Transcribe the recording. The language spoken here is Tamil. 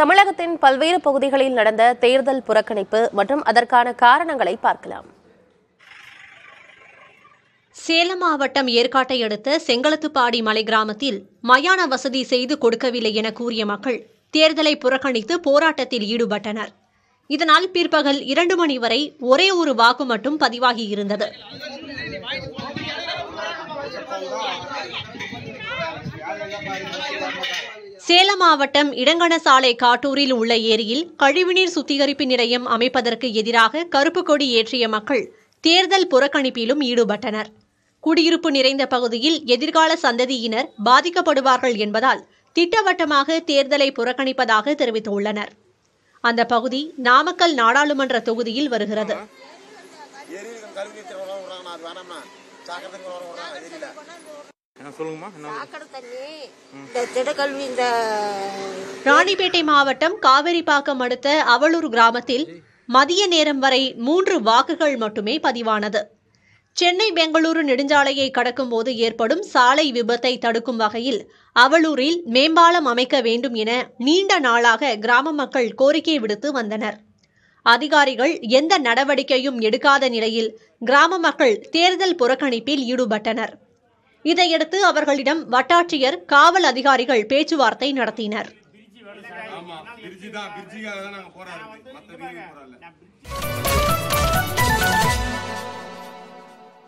தமிழகத்தின் பல்வேறு பகுதிகளில் நடந்த தேர்தல் புறக்கணிப்பு மற்றும் அதற்கான காரணங்களை பார்க்கலாம் சேலம் மாவட்டம் ஏற்காட்டை அடுத்த செங்கலத்துப்பாடி மலை கிராமத்தில் மயான வசதி செய்து கொடுக்கவில்லை என கூறிய மக்கள் தேர்தலை புறக்கணித்து போராட்டத்தில் ஈடுபட்டனர் இதனால் பிற்பகல் இரண்டு மணி வரை ஒரே ஒரு வாக்கு மட்டும் பதிவாகி இருந்தது சேலம் மாவட்டம் இடங்கணசாலை காட்டூரில் உள்ள ஏரியில் கழிவுநீர் சுத்திகரிப்பு நிலையம் அமைப்பதற்கு எதிராக கருப்பு கொடி ஏற்றிய மக்கள் தேர்தல் புறக்கணிப்பிலும் ஈடுபட்டனர் குடியிருப்பு நிறைந்த பகுதியில் எதிர்கால சந்ததியினர் பாதிக்கப்படுவார்கள் என்பதால் திட்டவட்டமாக தேர்தலை புறக்கணிப்பதாக தெரிவித்துள்ளனர் அந்த பகுதி நாமக்கல் நாடாளுமன்ற தொகுதியில் வருகிறது ராணிப்பேட்டை மாவட்டம் காவேரிப்பாக்கம் அடுத்த அவலூர் கிராமத்தில் மதிய நேரம் வரை மூன்று வாக்குகள் மட்டுமே பதிவானது சென்னை பெங்களூரு நெடுஞ்சாலையை கடக்கும் போது ஏற்படும் சாலை விபத்தை தடுக்கும் வகையில் அவலூரில் மேம்பாலம் அமைக்க வேண்டும் என நீண்ட நாளாக கிராம மக்கள் கோரிக்கை விடுத்து வந்தனர் அதிகாரிகள் எந்த நடவடிக்கையும் எடுக்காத நிலையில் கிராம மக்கள் தேர்தல் புறக்கணிப்பில் ஈடுபட்டனர் இதையடுத்து அவர்களிடம் வட்டாட்சியர் காவல் அதிகாரிகள் பேச்சுவார்த்தை நடத்தினர் பிரிட்ஜி தான் பிரிட்ஜிக்காக தான் நாங்கள் போராடுறோம் மற்ற போராடல